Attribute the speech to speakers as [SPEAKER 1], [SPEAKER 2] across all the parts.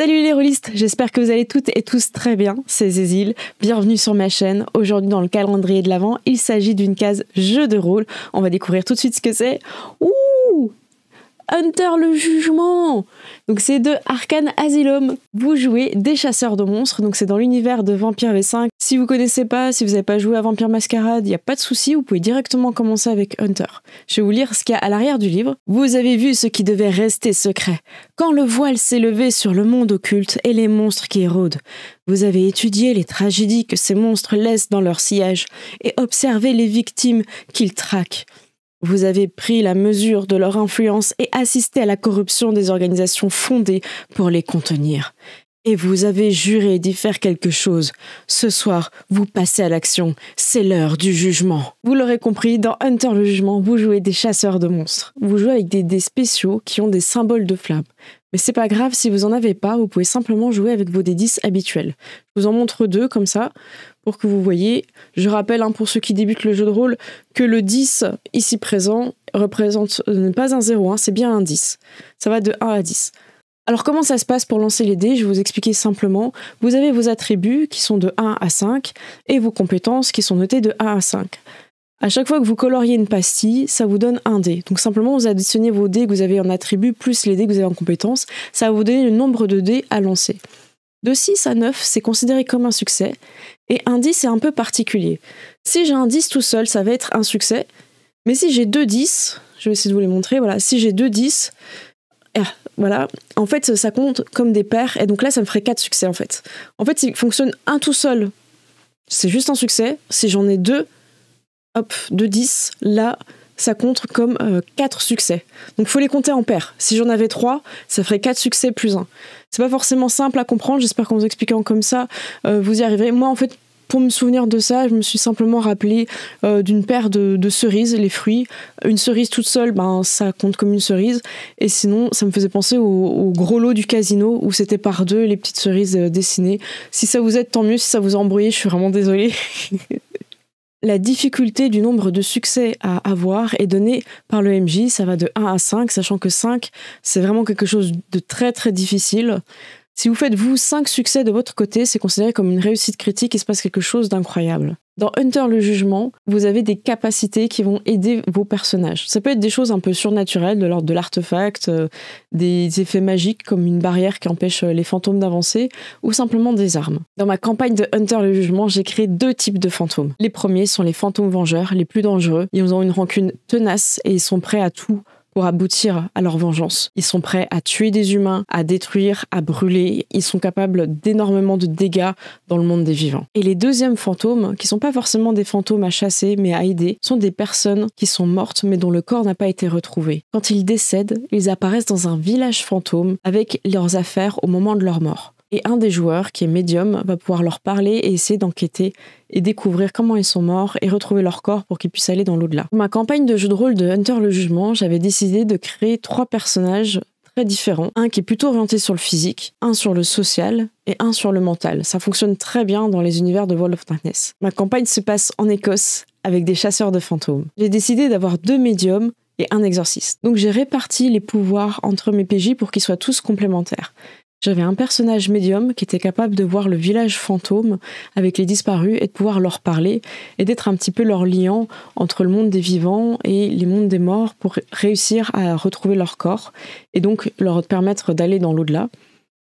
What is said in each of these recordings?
[SPEAKER 1] Salut les rôlistes, j'espère que vous allez toutes et tous très bien, c'est Zézil, bienvenue sur ma chaîne. Aujourd'hui dans le calendrier de l'Avent, il s'agit d'une case jeu de rôle. On va découvrir tout de suite ce que c'est. Ouh Hunter le jugement Donc c'est de Arkane Asylum. Vous jouez des chasseurs de monstres, donc c'est dans l'univers de Vampire V5 si vous connaissez pas, si vous n'avez pas joué à Vampire Mascarade, il n'y a pas de souci, vous pouvez directement commencer avec Hunter. Je vais vous lire ce qu'il y a à l'arrière du livre. Vous avez vu ce qui devait rester secret. Quand le voile s'est levé sur le monde occulte et les monstres qui érodent, vous avez étudié les tragédies que ces monstres laissent dans leur sillage et observé les victimes qu'ils traquent. Vous avez pris la mesure de leur influence et assisté à la corruption des organisations fondées pour les contenir. Et vous avez juré d'y faire quelque chose. Ce soir, vous passez à l'action. C'est l'heure du jugement. Vous l'aurez compris, dans Hunter le jugement, vous jouez des chasseurs de monstres. Vous jouez avec des dés spéciaux qui ont des symboles de flammes. Mais c'est pas grave si vous en avez pas, vous pouvez simplement jouer avec vos dés 10 habituels. Je vous en montre deux comme ça pour que vous voyez. Je rappelle hein, pour ceux qui débutent le jeu de rôle que le 10 ici présent représente euh, pas un 0, hein, c'est bien un 10. Ça va de 1 à 10. Alors comment ça se passe pour lancer les dés Je vais vous expliquer simplement. Vous avez vos attributs qui sont de 1 à 5 et vos compétences qui sont notées de 1 à 5. À chaque fois que vous coloriez une pastille, ça vous donne un dé. Donc simplement, vous additionnez vos dés que vous avez en attribut plus les dés que vous avez en compétences. Ça va vous donner le nombre de dés à lancer. De 6 à 9, c'est considéré comme un succès. Et un 10 c'est un peu particulier. Si j'ai un 10 tout seul, ça va être un succès. Mais si j'ai deux 10, je vais essayer de vous les montrer, voilà, si j'ai deux 10, voilà, en fait, ça compte comme des paires. Et donc là, ça me ferait 4 succès, en fait. En fait, s'il fonctionne un tout seul, c'est juste un succès. Si j'en ai deux, hop, de 10, là, ça compte comme 4 euh, quatre succès. Donc il faut les compter en paires. Si j'en avais trois, ça ferait quatre succès plus un. C'est pas forcément simple à comprendre, j'espère qu'en vous expliquant comme ça, euh, vous y arriverez. Moi, en fait, pour me souvenir de ça, je me suis simplement rappelé euh, d'une paire de, cerises, les fruits. Une cerise toute seule, ben, ça compte comme une cerise. Et sinon, ça me faisait penser au, gros lot du casino où c'était par deux les petites cerises euh, dessinées. Si ça vous aide, tant mieux. Si ça vous embrouille, je suis vraiment désolée. La difficulté du nombre de succès à avoir est donnée par le MJ, ça va de 1 à 5, sachant que 5, c'est vraiment quelque chose de très très difficile. Si vous faites vous 5 succès de votre côté, c'est considéré comme une réussite critique, et se passe quelque chose d'incroyable. Dans Hunter le jugement, vous avez des capacités qui vont aider vos personnages. Ça peut être des choses un peu surnaturelles, de l'ordre de l'artefact, euh, des effets magiques comme une barrière qui empêche euh, les fantômes d'avancer, ou simplement des armes. Dans ma campagne de Hunter le jugement, j'ai créé deux types de fantômes. Les premiers sont les fantômes vengeurs, les plus dangereux. Ils ont une rancune tenace et ils sont prêts à tout aboutir à leur vengeance. Ils sont prêts à tuer des humains, à détruire, à brûler. Ils sont capables d'énormément de dégâts dans le monde des vivants. Et les deuxièmes fantômes, qui sont pas forcément des fantômes à chasser mais à aider, sont des personnes qui sont mortes mais dont le corps n'a pas été retrouvé. Quand ils décèdent, ils apparaissent dans un village fantôme avec leurs affaires au moment de leur mort. Et un des joueurs, qui est médium, va pouvoir leur parler et essayer d'enquêter et découvrir comment ils sont morts et retrouver leur corps pour qu'ils puissent aller dans l'au-delà. Pour ma campagne de jeu de rôle de Hunter le Jugement, j'avais décidé de créer trois personnages très différents. Un qui est plutôt orienté sur le physique, un sur le social et un sur le mental. Ça fonctionne très bien dans les univers de World of Darkness. Ma campagne se passe en Écosse avec des chasseurs de fantômes. J'ai décidé d'avoir deux médiums et un exorciste. Donc j'ai réparti les pouvoirs entre mes PJ pour qu'ils soient tous complémentaires. J'avais un personnage médium qui était capable de voir le village fantôme avec les disparus et de pouvoir leur parler et d'être un petit peu leur liant entre le monde des vivants et les mondes des morts pour réussir à retrouver leur corps et donc leur permettre d'aller dans l'au-delà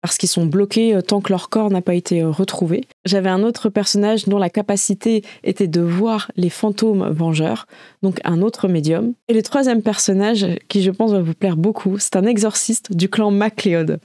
[SPEAKER 1] parce qu'ils sont bloqués euh, tant que leur corps n'a pas été euh, retrouvé. J'avais un autre personnage dont la capacité était de voir les fantômes vengeurs, donc un autre médium. Et le troisième personnage, qui je pense va vous plaire beaucoup, c'est un exorciste du clan MacLeod.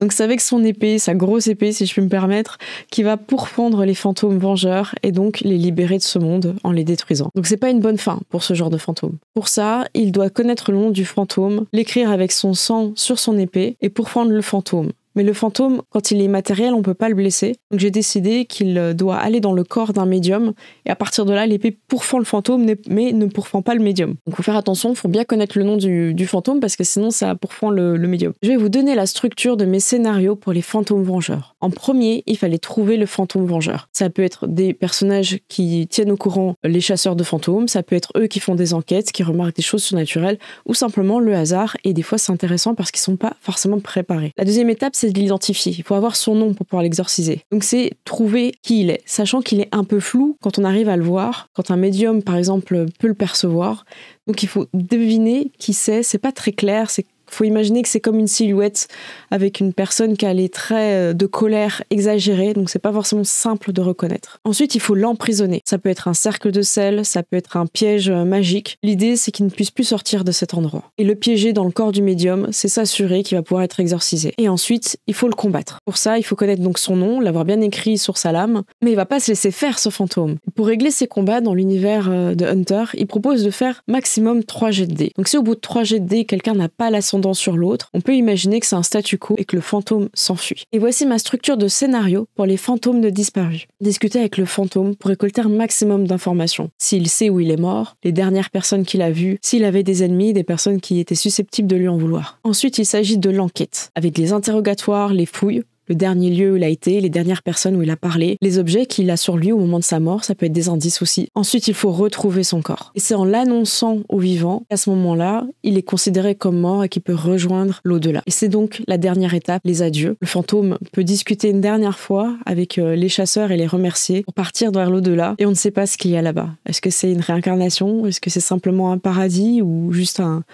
[SPEAKER 1] Donc c'est avec son épée, sa grosse épée si je puis me permettre, qui va pourfendre les fantômes vengeurs et donc les libérer de ce monde en les détruisant. Donc c'est pas une bonne fin pour ce genre de fantôme. Pour ça, il doit connaître le nom du fantôme, l'écrire avec son sang sur son épée et pourfendre le fantôme. Mais le fantôme, quand il est matériel, on peut pas le blesser. Donc j'ai décidé qu'il euh, doit aller dans le corps d'un médium. Et à partir de là, l'épée pourfend le fantôme, mais ne pourfend pas le médium. Donc faut faire attention, il faut bien connaître le nom du, fantôme parce que sinon ça pourfend le, le médium. Je vais vous donner la structure de mes scénarios pour les fantômes vengeurs. En premier, il fallait trouver le fantôme vengeur. Ça peut être des personnages qui tiennent au courant les chasseurs de fantômes, ça peut être eux qui font des enquêtes, qui remarquent des choses surnaturelles, ou simplement le hasard. Et des fois c'est intéressant parce qu'ils ne sont pas forcément préparés. La deuxième étape, c'est c'est de l'identifier. Il faut avoir son nom pour pouvoir l'exorciser. Donc c'est trouver qui il est, sachant qu'il est un peu flou quand on arrive à le voir, quand un médium par exemple peut le percevoir. Donc il faut deviner qui c'est. C'est pas très clair, c'est faut imaginer que c'est comme une silhouette avec une personne qui a les traits euh, de colère exagérés, donc c'est pas forcément simple de reconnaître. Ensuite, il faut l'emprisonner. Ça peut être un cercle de sel, ça peut être un piège euh, magique. L'idée, c'est qu'il ne puisse plus sortir de cet endroit. Et le piéger dans le corps du médium, c'est s'assurer qu'il va pouvoir être exorcisé. Et ensuite, il faut le combattre. Pour ça, il faut connaître donc son nom, l'avoir bien écrit sur sa lame, mais il va pas se laisser faire ce fantôme. Pour régler ses combats dans l'univers euh, de Hunter, il propose de faire maximum 3 jets de dés. Donc si au bout de 3 jets quelqu'un n'a pas l'ascendant sur l'autre, on peut imaginer que c'est un statu quo et que le fantôme s'enfuit. Et voici ma structure de scénario pour les fantômes de disparus. Discuter avec le fantôme pour récolter un maximum d'informations. S'il sait où il est mort, les dernières personnes qu'il a vues, s'il avait des ennemis, des personnes qui étaient susceptibles de lui en vouloir. Ensuite, il s'agit de l'enquête, avec les interrogatoires, les fouilles, le dernier lieu où il a été, les dernières personnes où il a parlé, les objets qu'il a sur lui au moment de sa mort, ça peut être des indices aussi. Ensuite, il faut retrouver son corps. Et c'est en l'annonçant au vivant, qu'à ce moment-là, il est considéré comme mort et qu'il peut rejoindre l'au-delà. Et c'est donc la dernière étape, les adieux. Le fantôme peut discuter une dernière fois avec euh, les chasseurs et les remercier pour partir vers l'au-delà et on ne sait pas ce qu'il y a là-bas. Est-ce que c'est une réincarnation Est-ce que c'est simplement un paradis ou juste un,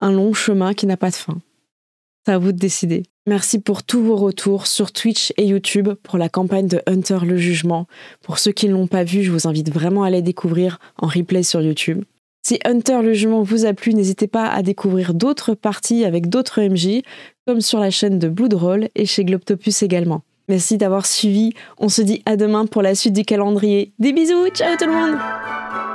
[SPEAKER 1] un long chemin qui n'a pas de fin Ça à vous de décider. Merci pour tous vos retours sur Twitch et YouTube pour la campagne de Hunter le Jugement. Pour ceux qui ne l'ont pas vu, je vous invite vraiment à les découvrir en replay sur YouTube. Si Hunter le Jugement vous a plu, n'hésitez pas à découvrir d'autres parties avec d'autres MJ, comme sur la chaîne de Bloodroll et chez Globtopus également. Merci d'avoir suivi. On se dit à demain pour la suite du calendrier. Des bisous, ciao tout le monde!